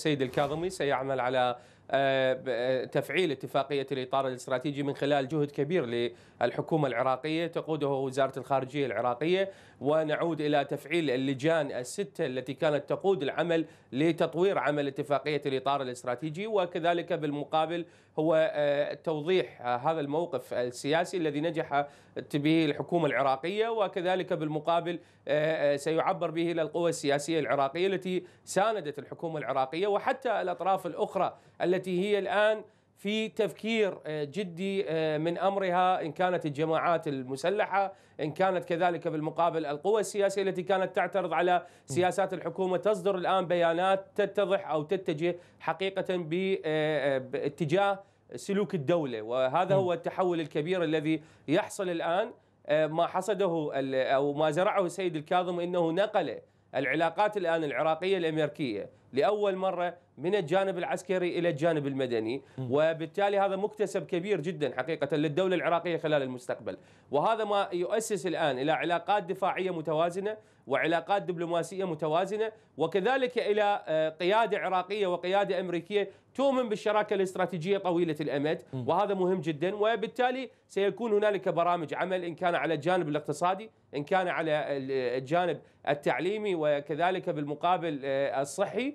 السيد الكاظمي سيعمل على آه، آه، تفعيل اتفاقية الإطار الاستراتيجي من خلال جهد كبير للحكومة العراقية تقوده وزارة الخارجية العراقية ونعود إلى تفعيل اللجان الستة التي كانت تقود العمل لتطوير عمل اتفاقية الإطار الاستراتيجي وكذلك بالمقابل هو آه، توضيح هذا الموقف السياسي الذي نجحت به الحكومة العراقية وكذلك بالمقابل سيعبر به إلى القوى السياسية العراقية التي ساندت الحكومة العراقية وحتى الأطراف الأخرى التي التي هي الآن في تفكير آه، جدي آه، من امرها ان كانت الجماعات المسلحه ان كانت كذلك بالمقابل القوى السياسيه التي كانت تعترض على سياسات الحكومه تصدر الان بيانات تتضح او تتجه حقيقه باتجاه آه، سلوك الدوله وهذا هو التحول الكبير الذي يحصل الان ما حصده او ما زرعه السيد الكاظم انه نقل العلاقات الان العراقيه الامريكيه لاول مره من الجانب العسكري الى الجانب المدني وبالتالي هذا مكتسب كبير جدا حقيقه للدوله العراقيه خلال المستقبل وهذا ما يؤسس الان الى علاقات دفاعيه متوازنه وعلاقات دبلوماسيه متوازنه وكذلك الى آه، قياده عراقيه وقياده امريكيه تؤمن بالشراكه الاستراتيجيه طويله الامد وهذا مهم جدا وبالتالي سيكون هنالك برامج عمل ان كان على الجانب الاقتصادي ان كان على آه، الجانب التعليمي وكذلك بالمقابل آه، الصحي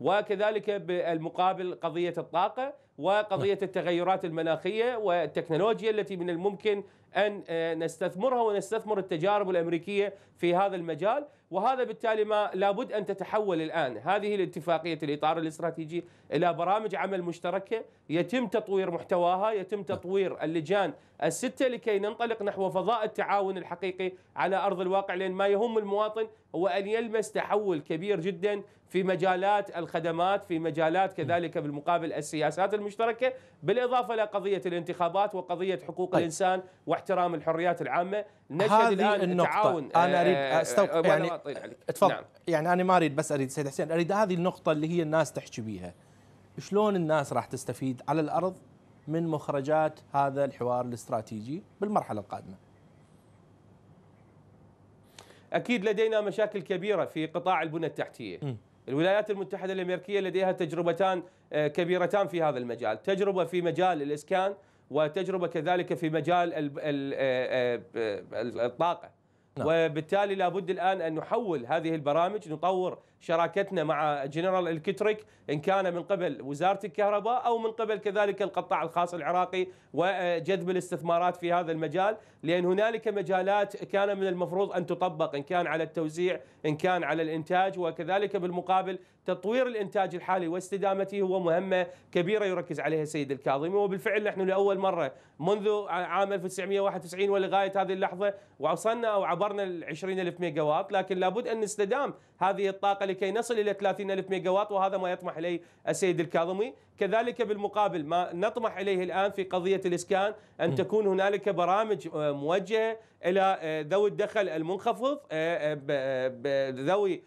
وكذلك بالمقابل قضيه الطاقه وقضيه نعم. التغيرات المناخيه والتكنولوجيا التي من الممكن ان آه، نستثمرها ونستثمر التجارب الامريكيه في هذا المجال وهذا بالتالي ما لابد ان تتحول الان هذه الاتفاقيه الاطار الاستراتيجي الى برامج عمل مشتركه يتم تطوير محتواها يتم تطوير اللجان السته لكي ننطلق نحو فضاء التعاون الحقيقي على ارض الواقع لان ما يهم المواطن هو ان يلمس تحول كبير جدا في مجالات الخدمات في مجالات كذلك بالمقابل السياسات المشتركة بالإضافة إلى قضية الانتخابات وقضية حقوق طيب. الإنسان واحترام الحريات العامة نشهد الآن النقطة. التعاون أنا أريد آه، آه، أستوقف آه، يعني تفضل نعم. يعني أنا ما أريد بس أريد سيد حسين أريد هذه النقطة اللي هي الناس تحكي بيها شلون الناس راح تستفيد على الأرض من مخرجات هذا الحوار الاستراتيجي بالمرحلة القادمة أكيد لدينا مشاكل كبيرة في قطاع البنى التحتية م. الولايات المتحدة الأمريكية لديها تجربتان آه، كبيرتان في هذا المجال تجربة في مجال الإسكان وتجربة كذلك في مجال آه، آه، الطاقة نعم. وبالتالي لابد الآن أن نحول هذه البرامج نطور شراكتنا مع جنرال الكتريك إن كان من قبل وزارة الكهرباء أو من قبل كذلك القطاع الخاص العراقي وجذب الاستثمارات في هذا المجال لأن هنالك مجالات كان من المفروض أن تطبق إن كان على التوزيع إن كان على الإنتاج وكذلك بالمقابل تطوير الإنتاج الحالي واستدامته هو مهمة كبيرة يركز عليها السيد الكاظمي وبالفعل نحن لأول مرة منذ عام 1991 ولغاية هذه اللحظة وصلنا أو عبرنا ال 20000 ميجا واط لكن لابد أن نستدام هذه الطاقة لكي نصل إلى 30 ألف ميجاوات وهذا ما يطمح إليه السيد الكاظمي كذلك بالمقابل ما نطمح اليه الان في قضيه الاسكان ان تكون هنالك برامج آه، موجهه الى آه، ذوي الدخل المنخفض آه، ذوي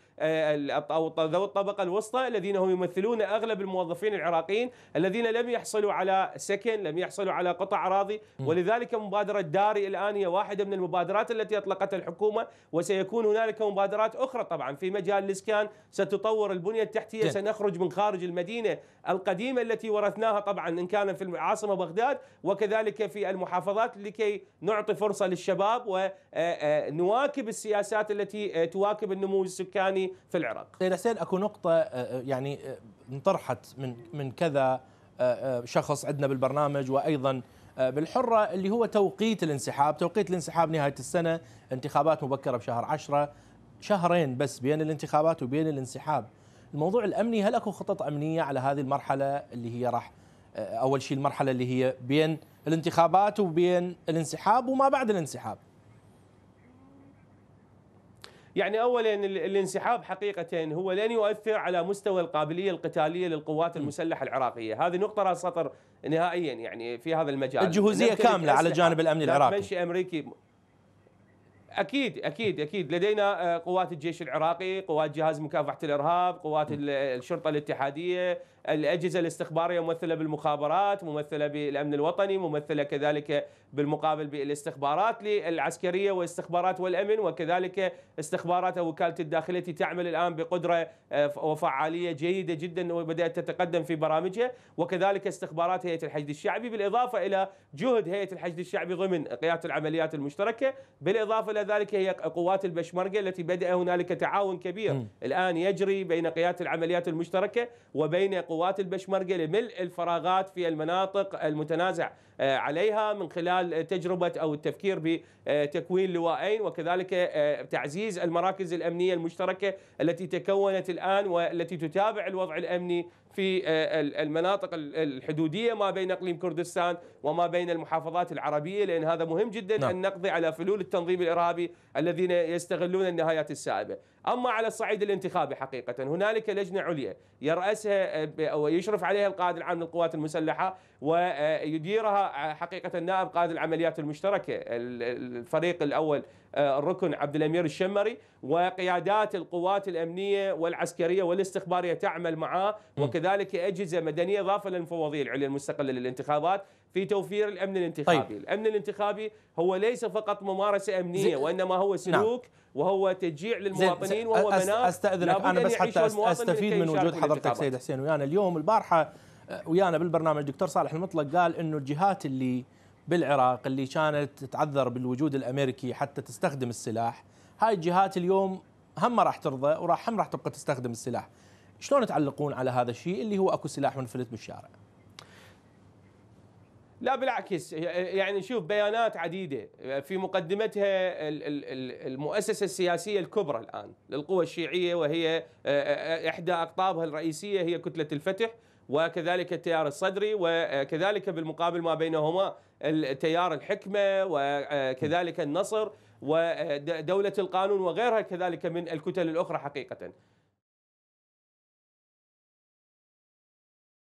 او ذوي الطبقه الوسطى الذين هم يمثلون اغلب الموظفين العراقيين الذين لم يحصلوا على سكن، لم يحصلوا على قطع اراضي، ولذلك مبادره داري الان هي واحده من المبادرات التي اطلقتها الحكومه وسيكون هنالك مبادرات اخرى طبعا في مجال الاسكان ستطور البنيه التحتيه سنخرج من خارج المدينه القديمه القيمة التي ورثناها طبعا إن كان في العاصمة بغداد وكذلك في المحافظات لكي نعطي فرصة للشباب ونواكب آه، آه، السياسات التي آه، تواكب النمو السكاني في العراق سيد حسين أكو نقطة يعني انطرحت من, من كذا شخص عندنا بالبرنامج وأيضا بالحرة اللي هو توقيت الانسحاب توقيت الانسحاب نهاية السنة انتخابات مبكرة بشهر 10، شهرين بس بين الانتخابات وبين الانسحاب الموضوع الامني هل اكو خطط امنيه على هذه المرحله اللي هي راح آه، اول شيء المرحله اللي هي بين الانتخابات وبين الانسحاب وما بعد الانسحاب يعني اولا الانسحاب حقيقه هو لن يؤثر على مستوى القابليه القتاليه للقوات المسلحه العراقيه، هذه نقطه راس سطر نهائيا يعني في هذا المجال الجهوزيه كامله على جانب الامن العراقي تمشي امريكي اكيد اكيد اكيد لدينا آه، قوات الجيش العراقي، قوات جهاز مكافحه الارهاب، قوات الشرطه الاتحاديه، الأجهزة الاستخبارية ممثلة بالمخابرات ممثلة بالأمن الوطني ممثلة كذلك بالمقابل بالاستخبارات العسكرية والاستخبارات والأمن وكذلك استخبارات وكالة الداخلية تعمل الآن بقدرة آه، وفعالية جيدة جدا وبدأت تتقدم في برامجها وكذلك استخبارات هيئة الحشد الشعبي بالإضافة إلى جهد هيئة الحشد الشعبي ضمن قيادة العمليات المشتركة بالإضافة إلى ذلك هي قوات البشمركة التي بدأ هنالك تعاون كبير الآن يجري بين قيادة العمليات المشتركة وبين قوات البشمركة لملء الفراغات في المناطق المتنازع آه، عليها من خلال تجربة أو التفكير بتكوين لوائين وكذلك آه، تعزيز المراكز الأمنية المشتركة التي تكونت الآن والتي تتابع الوضع الأمني في آه، المناطق الحدودية ما بين إقليم كردستان وما بين المحافظات العربية لأن هذا مهم جدا نعم. أن نقضي على فلول التنظيم الإرهابي الذين يستغلون النهايات السائبة أما على الصعيد الانتخابي حقيقة هنالك لجنة عليا يرأسها آه، أو يشرف عليها القائد العام للقوات المسلحة ويديرها آه، حقيقة نائب قائد العمليات المشتركة الفريق الأول آه، الركن عبد الأمير الشمري وقيادات القوات الأمنية والعسكرية والاستخبارية تعمل معاه وكذلك أجهزة مدنية إضافة للمفوضية العليا المستقلة للانتخابات في توفير الامن الانتخابي، طيب. الامن الانتخابي هو ليس فقط ممارسه امنيه وانما هو نعم. سلوك نعم. وهو تشجيع للمواطنين وهو مناخ استاذنك انا بس حتى استفيد من وجود حضرتك سيد حسين ويانا اليوم البارحه آه، ويانا بالبرنامج الدكتور صالح المطلق قال انه الجهات اللي بالعراق اللي كانت تتعذر بالوجود الامريكي حتى تستخدم السلاح هاي الجهات اليوم هم راح ترضى وراح هم راح تبقى تستخدم السلاح شلون تعلقون على هذا الشيء اللي هو اكو سلاح منفلت بالشارع لا بالعكس يعني شوف بيانات عديده في مقدمتها المؤسسه السياسيه الكبرى الان للقوى الشيعيه وهي آه، آه، احدى اقطابها الرئيسيه هي كتله الفتح وكذلك التيار الصدري وكذلك بالمقابل ما بينهما التيار الحكمه وكذلك النصر ودوله القانون وغيرها كذلك من الكتل الاخرى حقيقه